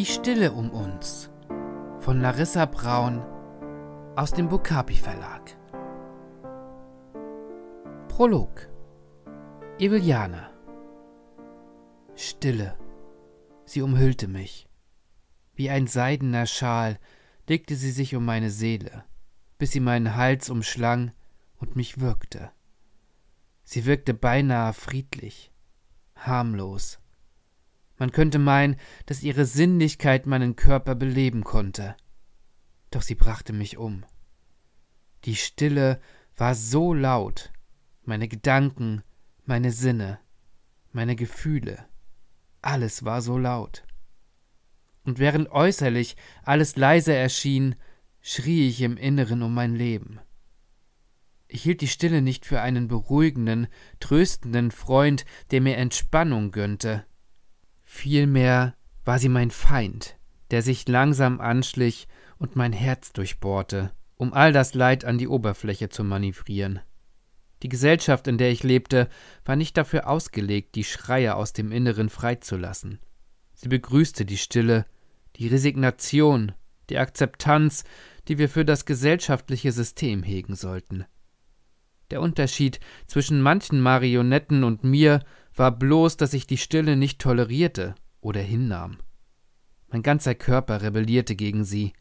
Die Stille um uns von Larissa Braun aus dem Bukapi Verlag. Prolog Eveliana Stille. Sie umhüllte mich. Wie ein seidener Schal legte sie sich um meine Seele, bis sie meinen Hals umschlang und mich würgte. Sie wirkte beinahe friedlich, harmlos, man könnte meinen, dass ihre Sinnlichkeit meinen Körper beleben konnte. Doch sie brachte mich um. Die Stille war so laut, meine Gedanken, meine Sinne, meine Gefühle, alles war so laut. Und während äußerlich alles leiser erschien, schrie ich im Inneren um mein Leben. Ich hielt die Stille nicht für einen beruhigenden, tröstenden Freund, der mir Entspannung gönnte, Vielmehr war sie mein Feind, der sich langsam anschlich und mein Herz durchbohrte, um all das Leid an die Oberfläche zu manövrieren. Die Gesellschaft, in der ich lebte, war nicht dafür ausgelegt, die Schreie aus dem Inneren freizulassen. Sie begrüßte die Stille, die Resignation, die Akzeptanz, die wir für das gesellschaftliche System hegen sollten. Der Unterschied zwischen manchen Marionetten und mir war bloß, dass ich die Stille nicht tolerierte oder hinnahm. Mein ganzer Körper rebellierte gegen sie,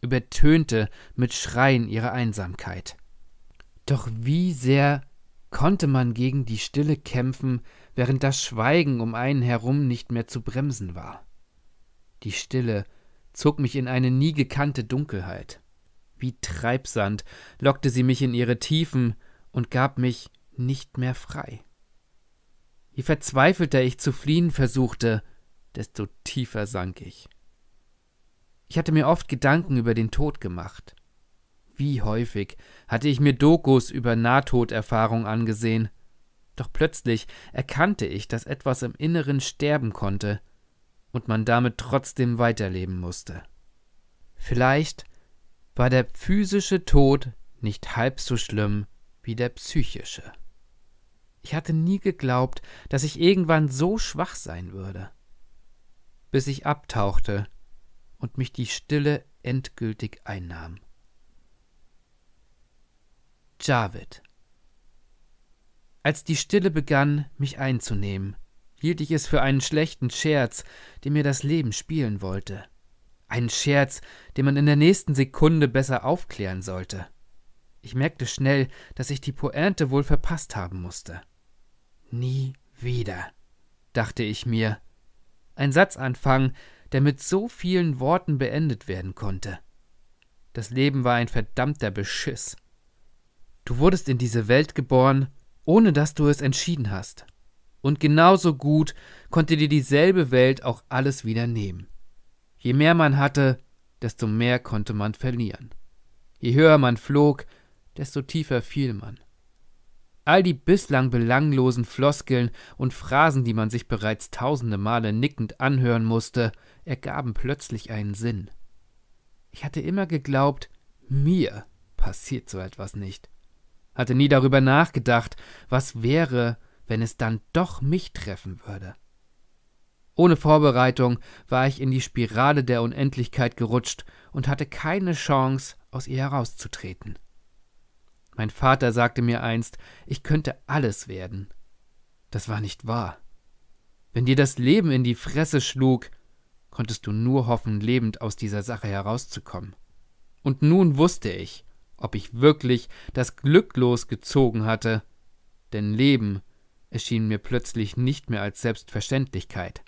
übertönte mit Schreien ihre Einsamkeit. Doch wie sehr konnte man gegen die Stille kämpfen, während das Schweigen um einen herum nicht mehr zu bremsen war. Die Stille zog mich in eine nie gekannte Dunkelheit. Wie Treibsand lockte sie mich in ihre Tiefen und gab mich nicht mehr frei. Je verzweifelter ich zu fliehen versuchte, desto tiefer sank ich. Ich hatte mir oft Gedanken über den Tod gemacht. Wie häufig hatte ich mir Dokus über Nahtoderfahrung angesehen. Doch plötzlich erkannte ich, dass etwas im Inneren sterben konnte und man damit trotzdem weiterleben musste. Vielleicht war der physische Tod nicht halb so schlimm wie der psychische. Ich hatte nie geglaubt, dass ich irgendwann so schwach sein würde. Bis ich abtauchte und mich die Stille endgültig einnahm. Javid. Als die Stille begann, mich einzunehmen, hielt ich es für einen schlechten Scherz, den mir das Leben spielen wollte. Einen Scherz, den man in der nächsten Sekunde besser aufklären sollte. Ich merkte schnell, dass ich die Pointe wohl verpasst haben musste. Nie wieder, dachte ich mir. Ein Satzanfang, der mit so vielen Worten beendet werden konnte. Das Leben war ein verdammter Beschiss. Du wurdest in diese Welt geboren, ohne dass du es entschieden hast. Und genauso gut konnte dir dieselbe Welt auch alles wieder nehmen. Je mehr man hatte, desto mehr konnte man verlieren. Je höher man flog, desto tiefer fiel man. All die bislang belanglosen Floskeln und Phrasen, die man sich bereits tausende Male nickend anhören musste, ergaben plötzlich einen Sinn. Ich hatte immer geglaubt, mir passiert so etwas nicht, hatte nie darüber nachgedacht, was wäre, wenn es dann doch mich treffen würde. Ohne Vorbereitung war ich in die Spirale der Unendlichkeit gerutscht und hatte keine Chance, aus ihr herauszutreten. Mein Vater sagte mir einst, ich könnte alles werden. Das war nicht wahr. Wenn dir das Leben in die Fresse schlug, konntest du nur hoffen, lebend aus dieser Sache herauszukommen. Und nun wusste ich, ob ich wirklich das Glück losgezogen hatte, denn Leben erschien mir plötzlich nicht mehr als Selbstverständlichkeit.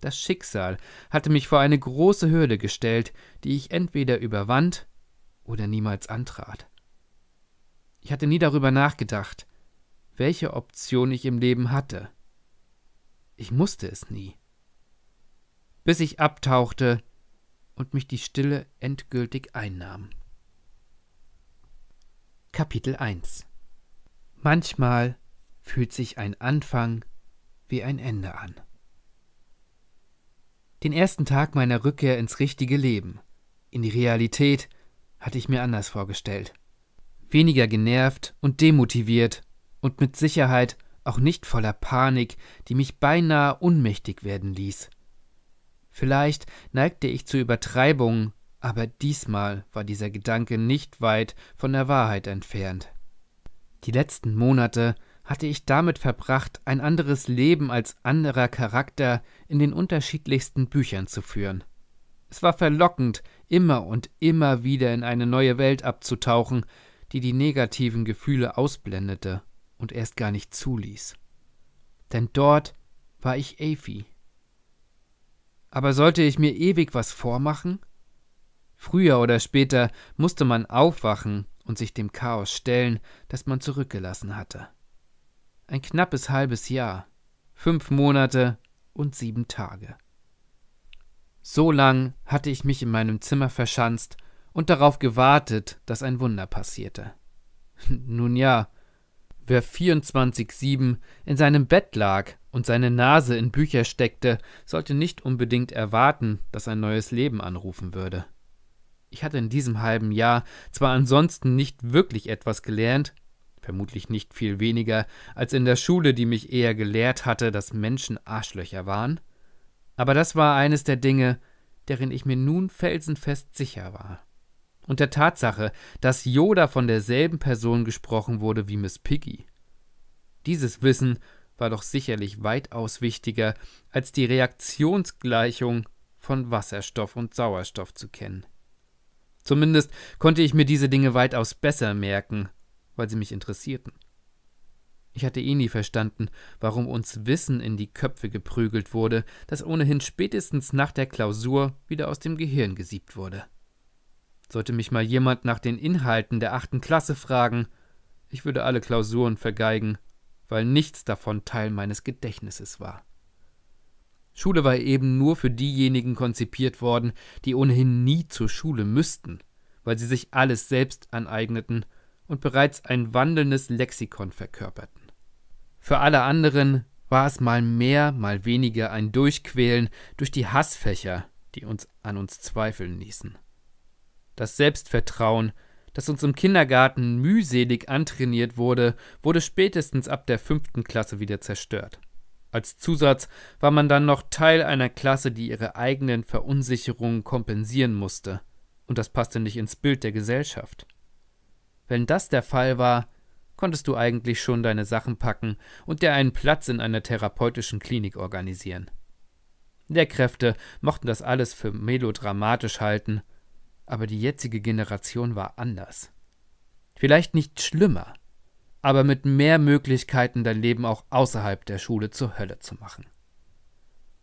Das Schicksal hatte mich vor eine große Hürde gestellt, die ich entweder überwand oder niemals antrat. Ich hatte nie darüber nachgedacht, welche Option ich im Leben hatte. Ich musste es nie. Bis ich abtauchte und mich die Stille endgültig einnahm. Kapitel 1 Manchmal fühlt sich ein Anfang wie ein Ende an. Den ersten Tag meiner Rückkehr ins richtige Leben, in die Realität, hatte ich mir anders vorgestellt weniger genervt und demotiviert und mit Sicherheit auch nicht voller Panik, die mich beinahe unmächtig werden ließ. Vielleicht neigte ich zu Übertreibungen, aber diesmal war dieser Gedanke nicht weit von der Wahrheit entfernt. Die letzten Monate hatte ich damit verbracht, ein anderes Leben als anderer Charakter in den unterschiedlichsten Büchern zu führen. Es war verlockend, immer und immer wieder in eine neue Welt abzutauchen, die die negativen Gefühle ausblendete und erst gar nicht zuließ. Denn dort war ich Afi. Aber sollte ich mir ewig was vormachen? Früher oder später musste man aufwachen und sich dem Chaos stellen, das man zurückgelassen hatte. Ein knappes halbes Jahr, fünf Monate und sieben Tage. So lang hatte ich mich in meinem Zimmer verschanzt und darauf gewartet, dass ein Wunder passierte. Nun ja, wer 24-7 in seinem Bett lag und seine Nase in Bücher steckte, sollte nicht unbedingt erwarten, dass ein neues Leben anrufen würde. Ich hatte in diesem halben Jahr zwar ansonsten nicht wirklich etwas gelernt, vermutlich nicht viel weniger als in der Schule, die mich eher gelehrt hatte, dass Menschen Arschlöcher waren, aber das war eines der Dinge, deren ich mir nun felsenfest sicher war und der Tatsache, dass Yoda von derselben Person gesprochen wurde wie Miss Piggy. Dieses Wissen war doch sicherlich weitaus wichtiger, als die Reaktionsgleichung von Wasserstoff und Sauerstoff zu kennen. Zumindest konnte ich mir diese Dinge weitaus besser merken, weil sie mich interessierten. Ich hatte eh nie verstanden, warum uns Wissen in die Köpfe geprügelt wurde, das ohnehin spätestens nach der Klausur wieder aus dem Gehirn gesiebt wurde. Sollte mich mal jemand nach den Inhalten der achten Klasse fragen, ich würde alle Klausuren vergeigen, weil nichts davon Teil meines Gedächtnisses war. Schule war eben nur für diejenigen konzipiert worden, die ohnehin nie zur Schule müssten, weil sie sich alles selbst aneigneten und bereits ein wandelndes Lexikon verkörperten. Für alle anderen war es mal mehr, mal weniger ein Durchquälen durch die Hassfächer, die uns an uns zweifeln ließen. Das Selbstvertrauen, das uns im Kindergarten mühselig antrainiert wurde, wurde spätestens ab der fünften Klasse wieder zerstört. Als Zusatz war man dann noch Teil einer Klasse, die ihre eigenen Verunsicherungen kompensieren musste, und das passte nicht ins Bild der Gesellschaft. Wenn das der Fall war, konntest du eigentlich schon deine Sachen packen und dir einen Platz in einer therapeutischen Klinik organisieren. Lehrkräfte mochten das alles für melodramatisch halten aber die jetzige Generation war anders. Vielleicht nicht schlimmer, aber mit mehr Möglichkeiten, dein Leben auch außerhalb der Schule zur Hölle zu machen.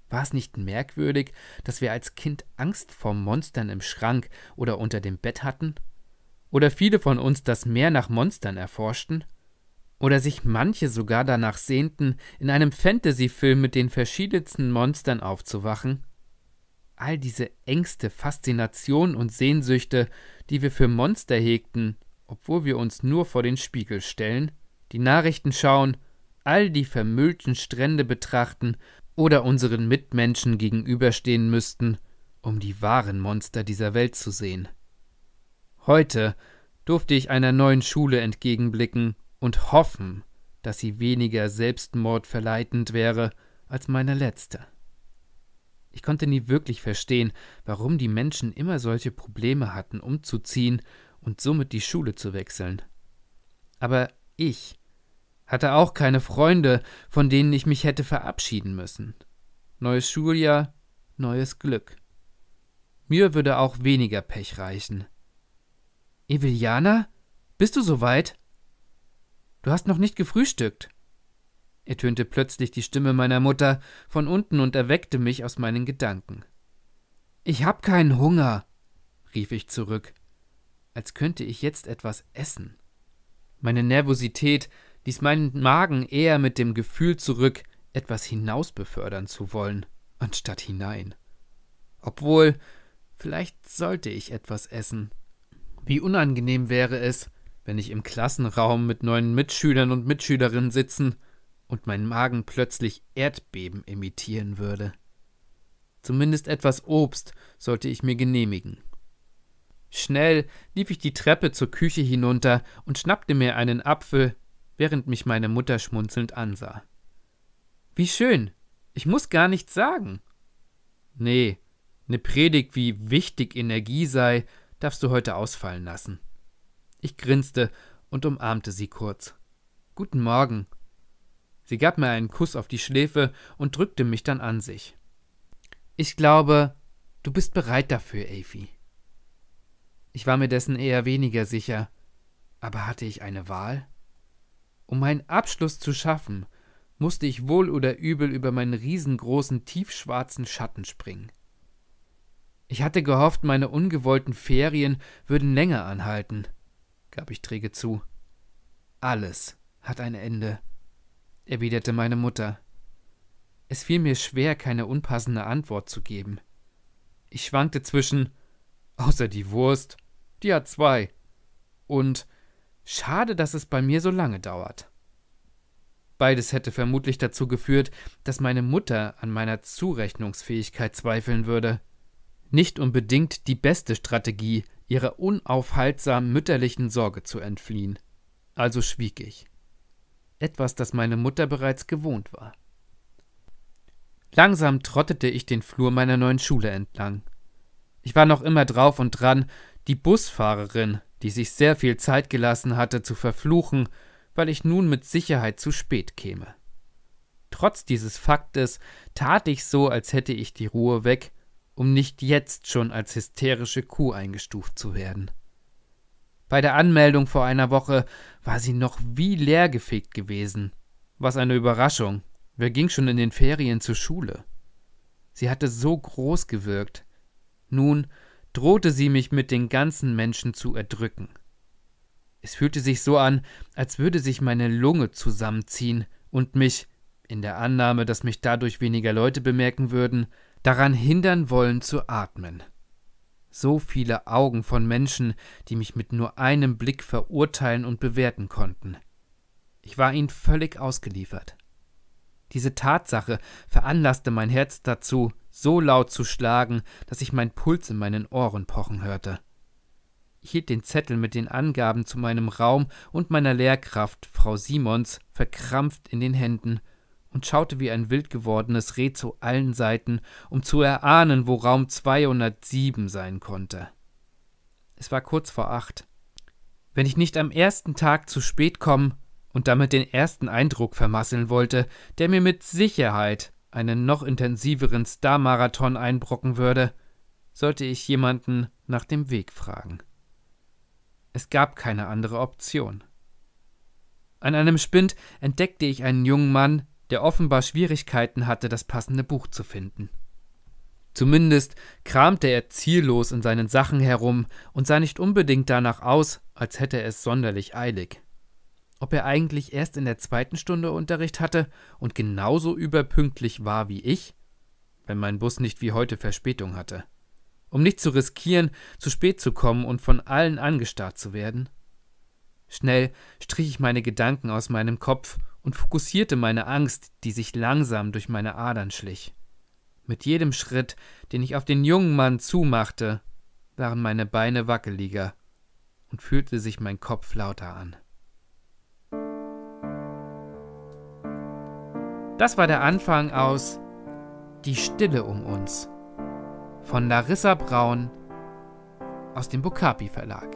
War es nicht merkwürdig, dass wir als Kind Angst vor Monstern im Schrank oder unter dem Bett hatten? Oder viele von uns das Meer nach Monstern erforschten? Oder sich manche sogar danach sehnten, in einem Fantasy-Film mit den verschiedensten Monstern aufzuwachen? all diese Ängste, Faszination und Sehnsüchte, die wir für Monster hegten, obwohl wir uns nur vor den Spiegel stellen, die Nachrichten schauen, all die vermüllten Strände betrachten oder unseren Mitmenschen gegenüberstehen müssten, um die wahren Monster dieser Welt zu sehen. Heute durfte ich einer neuen Schule entgegenblicken und hoffen, dass sie weniger selbstmordverleitend wäre als meine letzte. Ich konnte nie wirklich verstehen, warum die Menschen immer solche Probleme hatten, umzuziehen und somit die Schule zu wechseln. Aber ich hatte auch keine Freunde, von denen ich mich hätte verabschieden müssen. Neues Schuljahr, neues Glück. Mir würde auch weniger Pech reichen. Eviliana? Bist du soweit? Du hast noch nicht gefrühstückt ertönte plötzlich die Stimme meiner Mutter von unten und erweckte mich aus meinen Gedanken. Ich hab keinen Hunger, rief ich zurück, als könnte ich jetzt etwas essen. Meine Nervosität ließ meinen Magen eher mit dem Gefühl zurück, etwas hinaus befördern zu wollen, anstatt hinein. Obwohl, vielleicht sollte ich etwas essen. Wie unangenehm wäre es, wenn ich im Klassenraum mit neuen Mitschülern und Mitschülerinnen sitzen und mein Magen plötzlich Erdbeben imitieren würde. Zumindest etwas Obst sollte ich mir genehmigen. Schnell lief ich die Treppe zur Küche hinunter und schnappte mir einen Apfel, während mich meine Mutter schmunzelnd ansah. Wie schön. Ich muß gar nichts sagen. Nee, ne Predigt, wie wichtig Energie sei, darfst du heute ausfallen lassen. Ich grinste und umarmte sie kurz. Guten Morgen, Sie gab mir einen Kuss auf die Schläfe und drückte mich dann an sich. Ich glaube, du bist bereit dafür, Afi. Ich war mir dessen eher weniger sicher. Aber hatte ich eine Wahl? Um meinen Abschluss zu schaffen, musste ich wohl oder übel über meinen riesengroßen, tiefschwarzen Schatten springen. Ich hatte gehofft, meine ungewollten Ferien würden länger anhalten, gab ich träge zu. Alles hat ein Ende erwiderte meine Mutter. Es fiel mir schwer, keine unpassende Antwort zu geben. Ich schwankte zwischen außer die Wurst, die hat zwei, und schade, dass es bei mir so lange dauert. Beides hätte vermutlich dazu geführt, dass meine Mutter an meiner Zurechnungsfähigkeit zweifeln würde. Nicht unbedingt die beste Strategie, ihrer unaufhaltsamen mütterlichen Sorge zu entfliehen. Also schwieg ich etwas, das meine Mutter bereits gewohnt war. Langsam trottete ich den Flur meiner neuen Schule entlang. Ich war noch immer drauf und dran, die Busfahrerin, die sich sehr viel Zeit gelassen hatte, zu verfluchen, weil ich nun mit Sicherheit zu spät käme. Trotz dieses Faktes tat ich so, als hätte ich die Ruhe weg, um nicht jetzt schon als hysterische Kuh eingestuft zu werden. Bei der Anmeldung vor einer Woche war sie noch wie leergefegt gewesen. Was eine Überraschung. Wer ging schon in den Ferien zur Schule? Sie hatte so groß gewirkt. Nun drohte sie mich mit den ganzen Menschen zu erdrücken. Es fühlte sich so an, als würde sich meine Lunge zusammenziehen und mich, in der Annahme, dass mich dadurch weniger Leute bemerken würden, daran hindern wollen zu atmen so viele Augen von Menschen, die mich mit nur einem Blick verurteilen und bewerten konnten. Ich war ihnen völlig ausgeliefert. Diese Tatsache veranlasste mein Herz dazu, so laut zu schlagen, dass ich meinen Puls in meinen Ohren pochen hörte. Ich hielt den Zettel mit den Angaben zu meinem Raum und meiner Lehrkraft, Frau Simons, verkrampft in den Händen und schaute wie ein wild gewordenes Reh zu allen Seiten, um zu erahnen, wo Raum 207 sein konnte. Es war kurz vor acht. Wenn ich nicht am ersten Tag zu spät kommen und damit den ersten Eindruck vermasseln wollte, der mir mit Sicherheit einen noch intensiveren Star-Marathon einbrocken würde, sollte ich jemanden nach dem Weg fragen. Es gab keine andere Option. An einem Spind entdeckte ich einen jungen Mann, der offenbar Schwierigkeiten hatte, das passende Buch zu finden. Zumindest kramte er ziellos in seinen Sachen herum und sah nicht unbedingt danach aus, als hätte er es sonderlich eilig. Ob er eigentlich erst in der zweiten Stunde Unterricht hatte und genauso überpünktlich war wie ich? Wenn mein Bus nicht wie heute Verspätung hatte. Um nicht zu riskieren, zu spät zu kommen und von allen angestarrt zu werden? Schnell strich ich meine Gedanken aus meinem Kopf und fokussierte meine Angst, die sich langsam durch meine Adern schlich. Mit jedem Schritt, den ich auf den jungen Mann zumachte, waren meine Beine wackeliger und fühlte sich mein Kopf lauter an. Das war der Anfang aus Die Stille um uns von Larissa Braun aus dem Bukapi Verlag.